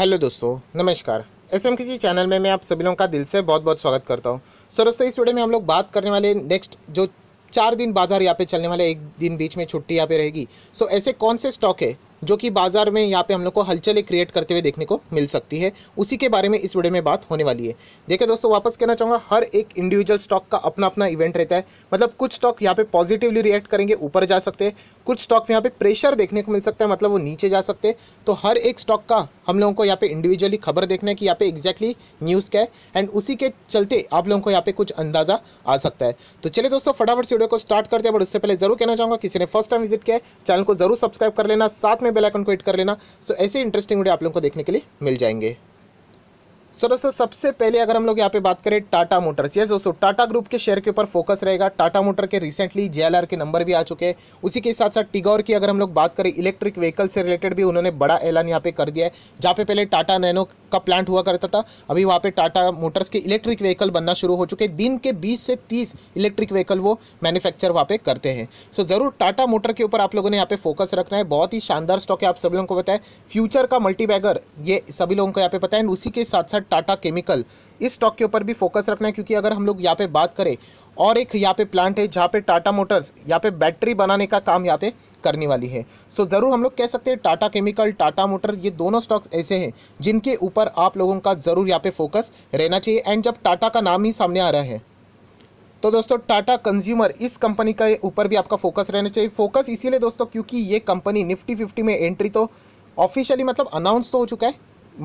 hello दोस्तों नमस्कार S M किसी चैनल में मैं आप सभी लोगों का दिल से बहुत बहुत स्वागत करता हूँ सो दोस्तों इस वीडियो में हम लोग बात करने वाले नेक्स्ट जो चार दिन बाजार यहाँ पे चलने वाले एक दिन बीच में छुट्टी यहाँ पे रहेगी सो ऐसे कौन से स्टॉक है जो कि बाज़ार में यहाँ पे हम लोग को हलचले क्रिएट करते हुए देखने को मिल सकती है उसी के बारे में इस वीडियो में बात होने वाली है देखिए दोस्तों वापस कहना चाहूँगा हर एक इंडिविजुअल स्टॉक का अपना अपना इवेंट रहता है मतलब कुछ स्टॉक यहाँ पे पॉजिटिवली रिएक्ट करेंगे ऊपर जा सकते हैं कुछ स्टॉक में यहाँ पे प्रेशर देखने को मिल सकता है मतलब वो नीचे जा सकते हैं तो हर एक स्टॉक का हम लोगों को यहाँ पे इंडिविजुअली खबर देखना है कि यहाँ पे एक्जैक्टली न्यूज़ क्या है एंड उसी के चलते आप लोगों को यहाँ पे कुछ अंदाज़ा आ सकता है तो चलिए दोस्तों फटाफट वीडियो को स्टार्ट करते हैं बट उससे पहले जरूर कहना चाहूँगा किसी ने फर्स्ट टाइम विजिट किया है चैनल को जरूर सब्सक्राइब कर लेना साथ में में बेलाइकन को हिट कर लेना सो ऐसे इंटरेस्टिंग वीडियो आप लोगों को देखने के लिए मिल जाएंगे सो तो दोस्तों सबसे पहले अगर हम लोग यहाँ पे बात करें टाटा मोटर्स यस दोस्तों टाटा ग्रुप के शेयर के ऊपर फोकस रहेगा टाटा मोटर के रिसेंटली जे के नंबर भी आ चुके हैं उसी के साथ साथ टिगौर की अगर हम लोग बात करें इलेक्ट्रिक व्हीकल से रिलेटेड भी उन्होंने बड़ा ऐलान यहाँ पे कर दिया है जहाँ पे पहले टाटा नैनो का प्लांट हुआ करता था अभी वहाँ पर टाटा मोटर्स के इलेक्ट्रिक व्हीकल बनना शुरू हो चुके दिन के बीस से तीस इलेक्ट्रिक व्हीकल वो मैन्युफैक्चर वहाँ पर करते हैं सो ज़रूर टाटा मोटर के ऊपर आप लोगों ने यहाँ पे फोकस रखना है बहुत ही शानदार स्टॉक है आप सभी लोगों को बताया फ्यूचर का मल्टीबैगर ये सभी लोगों को यहाँ पे पता है उसी के साथ साथ है टाटा केमिकल इस स्टॉक के ऊपर भी फोकस रखना है क्योंकि अगर हम लोग यहाँ पे बात करें और एक यहाँ पे प्लांट है जहाँ पे टाटा मोटर्स यहाँ पे बैटरी बनाने का काम यहाँ पे करने वाली है सो ज़रूर हम लोग कह सकते हैं टाटा केमिकल टाटा मोटर ये दोनों स्टॉक्स ऐसे हैं जिनके ऊपर आप लोगों का ज़रूर यहाँ पे फोकस रहना चाहिए एंड जब टाटा का नाम ही सामने आ रहा है तो दोस्तों टाटा कंज्यूमर इस कंपनी का ऊपर भी आपका फोकस रहना चाहिए फोकस इसीलिए दोस्तों क्योंकि ये कंपनी निफ्टी फिफ्टी में एंट्री तो ऑफिशियली मतलब अनाउंस तो हो चुका है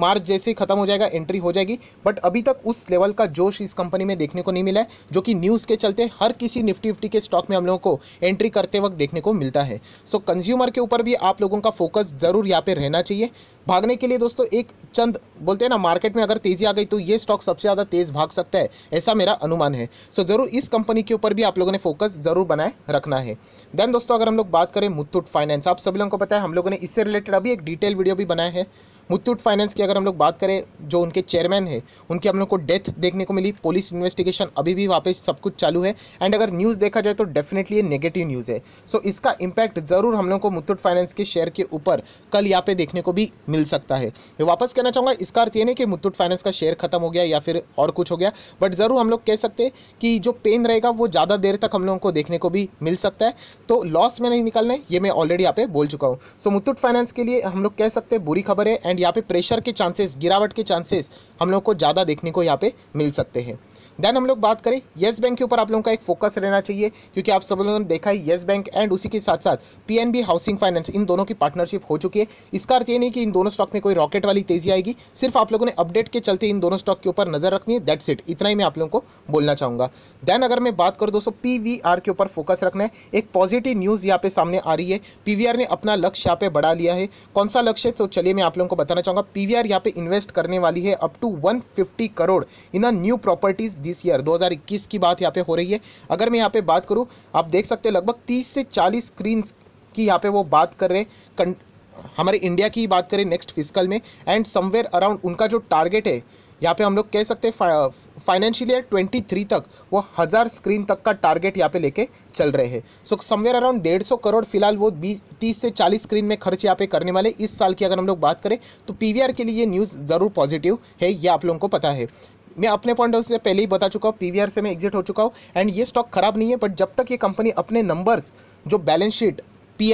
मार्च जैसे ही खत्म हो जाएगा एंट्री हो जाएगी बट अभी तक उस लेवल का जोश इस कंपनी में देखने को नहीं मिला है जो कि न्यूज़ के चलते हर किसी निफ्टी निफ्टी के स्टॉक में हम लोगों को एंट्री करते वक्त देखने को मिलता है सो कंज्यूमर के ऊपर भी आप लोगों का फोकस ज़रूर यहाँ पर रहना चाहिए भागने के लिए दोस्तों एक चंद बोलते हैं ना मार्केट में अगर तेज़ी आ गई तो ये स्टॉक सबसे ज़्यादा तेज़ भाग सकता है ऐसा मेरा अनुमान है सो so, ज़रूर इस कंपनी के ऊपर भी आप लोगों ने फोकस ज़रूर बनाए रखना है देन दोस्तों अगर हम लोग बात करें मुथुट फाइनेंस आप सभी लोगों को पता है हम लोगों ने इससे रिलेटेड अभी एक डिटेल वीडियो भी बनाया है मुथूट फाइनेंस की अगर हम लोग बात करें जो उनके चेयरमैन है उनकी हम लोग को डेथ देखने को मिली पुलिस इन्वेस्टिगेशन अभी भी वहाँ पे सब कुछ चालू है एंड अगर न्यूज़ देखा जाए तो डेफिनेटली ये नेगेटिव न्यूज़ है सो so, इसका इम्पैक्ट ज़रूर हम लोग को मुथूट फाइनेंस के शेयर के ऊपर कल यहाँ पे देखने को भी मिल सकता है मैं वापस कहना चाहूँगा इसका अर्थ ये नहीं कि मुथुट फाइनेंस का शेयर खत्म हो गया या फिर और कुछ हो गया बट ज़रूर हम लोग कह सकते हैं कि जो पेन रहेगा वो ज़्यादा देर तक हम लोगों को देखने को भी मिल सकता है तो लॉस में नहीं निकलना है ये मैं ऑलरेडी यहाँ पे बोल चुका हूँ सो मुथुट फाइनेंस के लिए हम लोग कह सकते हैं बुरी खबर है एंड यहाँ पे प्रेशर के चांसेस गिरावट के चांसेस हम लोग को ज़्यादा देखने को यहाँ पे मिल सकते हैं देन हम लोग बात करें येस बैंक के ऊपर आप लोगों का एक फोकस रहना चाहिए क्योंकि आप सब लोगों ने देखा है येस बैंक एंड उसी के साथ साथ पीएनबी हाउसिंग फाइनेंस इन दोनों की पार्टनरशिप हो चुकी है इसका अर्थ ये नहीं कि इन दोनों स्टॉक में कोई रॉकेट वाली तेजी आएगी सिर्फ आप लोगों ने अपडेट के चलते इन दोनों स्टॉक के ऊपर नजर रखनी है दैट्स इट इतना ही मैं आप लोगों को बोलना चाहूंगा देन अगर मैं बात करूँ दोस्तों पी के ऊपर फोकस रखना है एक पॉजिटिव न्यूज़ यहाँ पे सामने आ रही है पी ने अपना लक्ष्य यहाँ पे बढ़ा लिया है कौन सा लक्ष्य है तो चलिए मैं आप लोगों को बताना चाहूँगा पी वी यहाँ पे इन्वेस्ट करने वाली है up to one crore in a new properties this year 2021 की बात यहाँ पे हो रही है अगर मैं यहाँ पे बात करूँ आप देख सकते हैं लगभग 30 से 40 स्क्रीन की यहाँ पे वो बात कर रहे हैं हमारे इंडिया की बात करें नेक्स्ट फिजिकल में एंड समवेयर अराउंड उनका जो टारगेट है यहाँ पे हम लोग कह सकते हैं फाइनेंशियल ईयर 23 तक वो हज़ार स्क्रीन तक का टारगेट यहाँ पे लेके चल रहे हैं सो समवेयर अराउंड डेढ़ सौ करोड़ फिलहाल वो बीस तीस से चालीस स्क्रीन में खर्च यहाँ पे करने वाले इस साल की अगर हम लोग बात करें तो पीवीआर के लिए ये न्यूज़ ज़रूर पॉजिटिव है ये आप लोगों को पता है मैं अपने पॉइंट ऑफ से पहले ही बता चुका हूँ पी से मैं एग्जिट हो चुका हूँ एंड ये स्टॉक खराब नहीं है बट जब तक ये कंपनी अपने नंबर्स जो बैलेंस शीट पी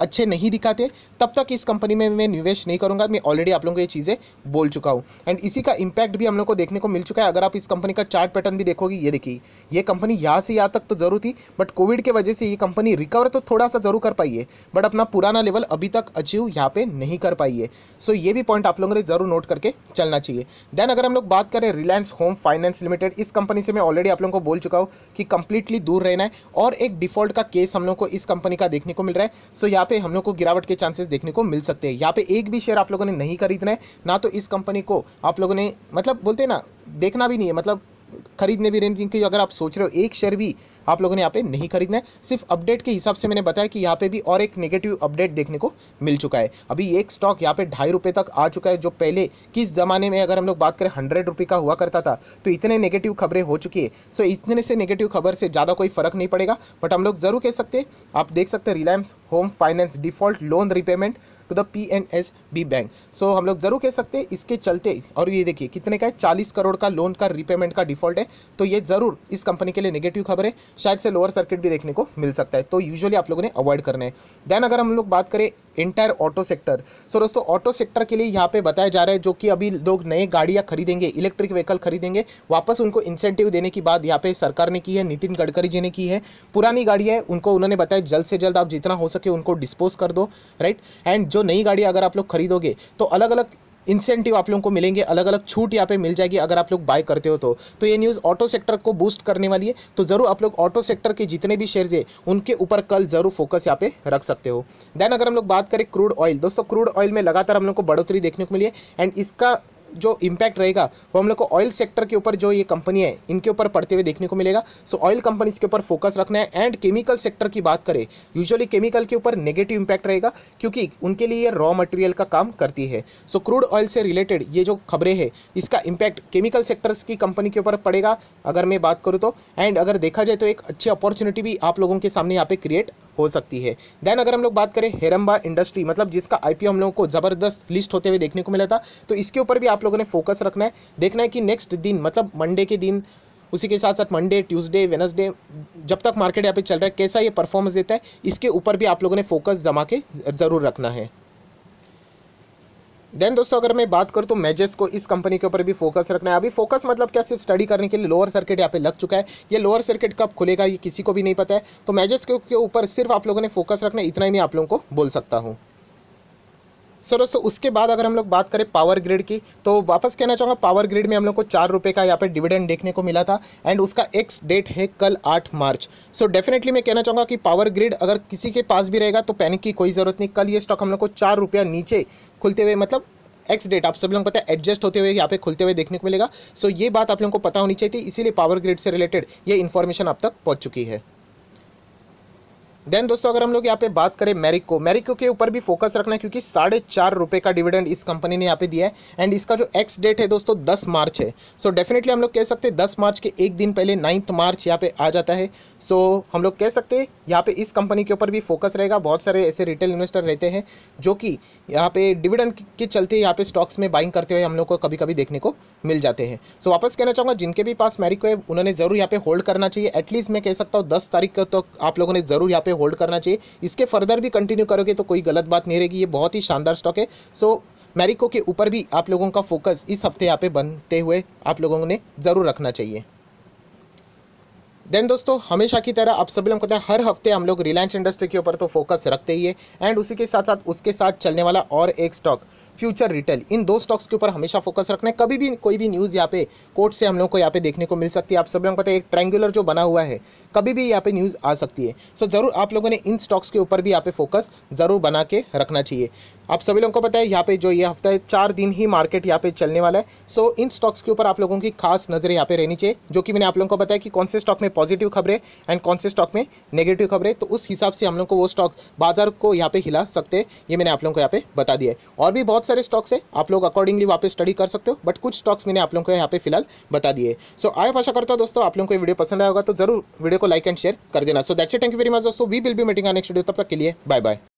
अच्छे नहीं दिखाते तब तक इस कंपनी में मैं निवेश नहीं करूंगा मैं ऑलरेडी आप लोगों को ये चीज़ें बोल चुका हूँ एंड इसी का इम्पैक्ट भी हम लोग को देखने को मिल चुका है अगर आप इस कंपनी का चार्ट पैटर्न भी देखोगे ये देखिए ये कंपनी यहाँ से यहाँ तक तो जरूर थी बट कोविड के वजह से ये कंपनी रिकवर तो थोड़ा सा जरूर कर पाई है बट अपना पुराना लेवल अभी तक अचीव यहाँ पर नहीं कर पाई है सो ये भी पॉइंट आप लोगों ने जरूर नोट करके चलना चाहिए देन अगर हम लोग बात करें रिलायंस होम फाइनेंस लिमिटेड इस कंपनी से मैं ऑलरेडी आप लोगों को बोल चुका हूँ कि कंप्लीटली दूर रहना है और एक डिफॉल्ट का केस हम लोग को इस कंपनी का देखने को मिल रहा है सो यहाँ यहाँ पे हम लोग को गिरावट के चांसेस देखने को मिल सकते हैं यहाँ पे एक भी शेयर आप लोगों ने नहीं खरीदना है ना तो इस कंपनी को आप लोगों ने मतलब बोलते हैं ना देखना भी नहीं है मतलब खरीदने भी रेंज क्योंकि अगर आप सोच रहे हो एक शेयर भी आप लोगों ने यहाँ पे नहीं खरीदना है सिर्फ अपडेट के हिसाब से मैंने बताया कि यहाँ पे भी और एक नेगेटिव अपडेट देखने को मिल चुका है अभी एक स्टॉक यहाँ पे ढाई रुपये तक आ चुका है जो पहले किस ज़माने में अगर हम लोग बात करें हंड्रेड रुपये का हुआ करता था तो इतने नेगेटिव खबरें हो चुकी है सो इतने से नेगेटिव खबर से ज़्यादा कोई फ़र्क नहीं पड़ेगा बट हम लोग ज़रूर कह सकते आप देख सकते हैं Reliance home finance default loan repayment to the P N S B bank so हम लोग ज़रूर कह सकते हैं इसके चलते और ये देखिए कितने का है चालीस करोड़ का लोन का रिपेमेंट का डिफॉल्ट है तो ये ज़रूर इस कंपनी के लिए नेगेटिव खबर है शायद से लोअर सर्किट भी देखने को मिल सकता है तो यूजुअली आप लोगों ने अवॉइड करना है देन अगर हम लोग बात करें इंटायर ऑटो सेक्टर सो दोस्तों ऑटो सेक्टर के लिए यहाँ पे बताया जा रहा है जो कि अभी लोग नए गाड़ियाँ खरीदेंगे इलेक्ट्रिक व्हीकल खरीदेंगे वापस उनको इंसेंटिव देने की बात यहाँ पे सरकार ने की है नितिन गडकरी जी ने की है पुरानी गाड़ियाँ उनको उन्होंने बताया जल्द से जल्द आप जितना हो सके उनको डिस्पोज कर दो राइट एंड जो नई गाड़ी अगर आप लोग खरीदोगे तो अलग अलग इंसेंटिव आप लोगों को मिलेंगे अलग अलग छूट यहाँ पे मिल जाएगी अगर आप लोग बाय करते हो तो तो ये न्यूज़ ऑटो सेक्टर को बूस्ट करने वाली है तो ज़रूर आप लोग ऑटो सेक्टर के जितने भी शेयर्स हैं उनके ऊपर कल ज़रूर फोकस यहाँ पे रख सकते हो देन अगर हम लोग बात करें क्रूड ऑयल दोस्तों क्रूड ऑयल में लगातार हम लोग को बढ़ोतरी देखने को मिली है एंड इसका जो इम्पैक्ट रहेगा वो हम लोग को ऑयल सेक्टर के ऊपर जो ये कंपनी है इनके ऊपर पढ़ते हुए देखने को मिलेगा सो ऑयल कंपनीज के ऊपर फोकस रखना है एंड केमिकल सेक्टर की बात करें यूजुअली केमिकल के ऊपर नेगेटिव इम्पैक्ट रहेगा क्योंकि उनके लिए रॉ मटेरियल का काम करती है सो क्रूड ऑयल से रिलेटेड ये जो खबरें हैं इसका इम्पैक्ट केमिकल सेक्टर्स की कंपनी के ऊपर पड़ेगा अगर मैं बात करूँ तो एंड अगर देखा जाए तो एक अच्छी अपॉर्चुनिटी भी आप लोगों के सामने यहाँ पर क्रिएट हो सकती है देन अगर हम लोग बात करें हेरम्बा इंडस्ट्री मतलब जिसका आई हम लोगों को ज़बरदस्त लिस्ट होते हुए देखने को मिला था तो इसके ऊपर भी आप लोगों ने फोकस रखना है देखना है कि नेक्स्ट दिन मतलब मंडे के दिन उसी के साथ साथ मंडे ट्यूसडे वेनसडे जब तक मार्केट यहाँ पे चल रहा है कैसा ये परफॉर्मेंस देता है इसके ऊपर भी आप लोगों ने फोकस जमा के ज़रूर रखना है देन दोस्तों अगर मैं बात करूँ तो मैजेस को इस कंपनी के ऊपर भी फोकस रखना है अभी फोकस मतलब क्या सिर्फ स्टडी करने के लिए लोअर सर्किट यहाँ पे लग चुका है ये लोअर सर्किट कब खुलेगा ये किसी को भी नहीं पता है तो मैजेस के ऊपर सिर्फ आप लोगों ने फोकस रखना है इतना ही मैं आप लोगों को बोल सकता हूँ सो दोस्तों उसके बाद अगर हम लोग बात करें पावर ग्रिड की तो वापस कहना चाहूँगा पावर ग्रिड में हम लोग को चार रुपये का यहाँ पे डिविडेंड देखने को मिला था एंड उसका एक्स डेट है कल आठ मार्च सो डेफिनेटली मैं कहना चाहूँगा कि पावर ग्रिड अगर किसी के पास भी रहेगा तो पैनिक की कोई ज़रूरत नहीं कल ये स्टॉक हम लोग को चार रुपया नीचे खुलते हुए मतलब एक्स डेट आप सब लोगों को पता है एडजस्ट होते हुए यहाँ पे खुलते हुए देखने को मिलेगा सो ये बात आप लोगों को पता होनी चाहिए थी इसीलिए पावर ग्रिड से रिलेटेड ये इन्फॉर्मेशन आप तक पहुँच चुकी है देन दोस्तों अगर हम लोग यहाँ पे बात करें मेरिको मेरिको के ऊपर भी फोकस रखना है क्योंकि साढ़े चार रुपये का डिविडेंड इस कंपनी ने यहाँ पे दिया है एंड इसका जो एक्स डेट है दोस्तों दस मार्च है सो so, डेफिनेटली हम लोग कह सकते हैं दस मार्च के एक दिन पहले नाइन्थ मार्च यहाँ पे आ जाता है सो so, हम लोग कह सकते हैं यहाँ पे इस कंपनी के ऊपर भी फोकस रहेगा बहुत सारे ऐसे रिटेल इन्वेस्टर रहते हैं जो कि यहाँ पे डिविडेंड के चलते यहाँ पे स्टॉक्स में बाइंग करते हुए हम लोग को कभी कभी देखने को मिल जाते हैं सो so, वापस कहना चाहूँगा जिनके भी पास मेरिको है उन्होंने ज़रूर यहाँ पे होल्ड करना चाहिए एटलीस्ट मैं कह सकता हूँ दस तारीख तक तो आप लोगों ने ज़रूर यहाँ पे पे होल्ड करना चाहिए इसके फर्दर भी कंटिन्यू करोगे तो कोई गलत बात नहीं रहेगी ये बहुत ही शानदार स्टॉक है सो मैरिको के ऊपर भी आप लोगों का फोकस इस हफ्ते यहाँ पे बनते हुए आप लोगों ने ज़रूर रखना चाहिए देन दोस्तों हमेशा की तरह आप सभी लोग हर हफ्ते हम लोग रिलायंस इंडस्ट्री के ऊपर तो फोकस रखते ही है एंड उसी के साथ साथ उसके साथ चलने वाला और एक स्टॉक फ्यूचर रिटेल इन दो स्टॉक्स के ऊपर हमेशा फोकस रखना है कभी भी कोई भी न्यूज़ यहाँ पे कोर्ट से हम लोग को यहाँ पे देखने को मिल सकती है आप सब लोगों को पता है एक ट्रैंगुलर जो बना हुआ है कभी भी यहाँ पे न्यूज़ आ सकती है सो ज़रूर आप लोगों ने इन स्टॉक्स के ऊपर भी यहाँ पे फोकस ज़रूर बना के रखना चाहिए आप सभी लोगों को पता है यहाँ पे जो ये हफ्ता है चार दिन ही मार्केट यहाँ पे चलने वाला है सो so, इन स्टॉक्स के ऊपर आप लोगों की खास नज़र यहाँ पे रहनी चाहिए जो कि मैंने आप लोगों को बताया कि कौन से स्टॉक में पॉजिटिव खबरें एंड कौन से स्टॉक में नेगेटिव खबरें तो उस हिसाब से हम लोग को वो स्टॉक बाजार को यहाँ पे हिला सकते हैं ये मैंने आप लोगों को यहाँ पे बता दिया है और भी बहुत सारे स्टॉक्स है आप लोग अकॉर्डिंगली वहाँ पे स्टडी कर सकते हो बट कुछ स्टॉक्स मैंने आप लोगों को यहाँ पे फिलहाल बता दिए सो so, आया आशा करता हूँ दोस्तों आप लोगों को ये वीडियो पसंद आएगा तो जरूर वीडियो को लाइक एंड शेयर कर देना so that's thank you very much दोस्तों we will be meeting next video तब तक के लिए बाय बाय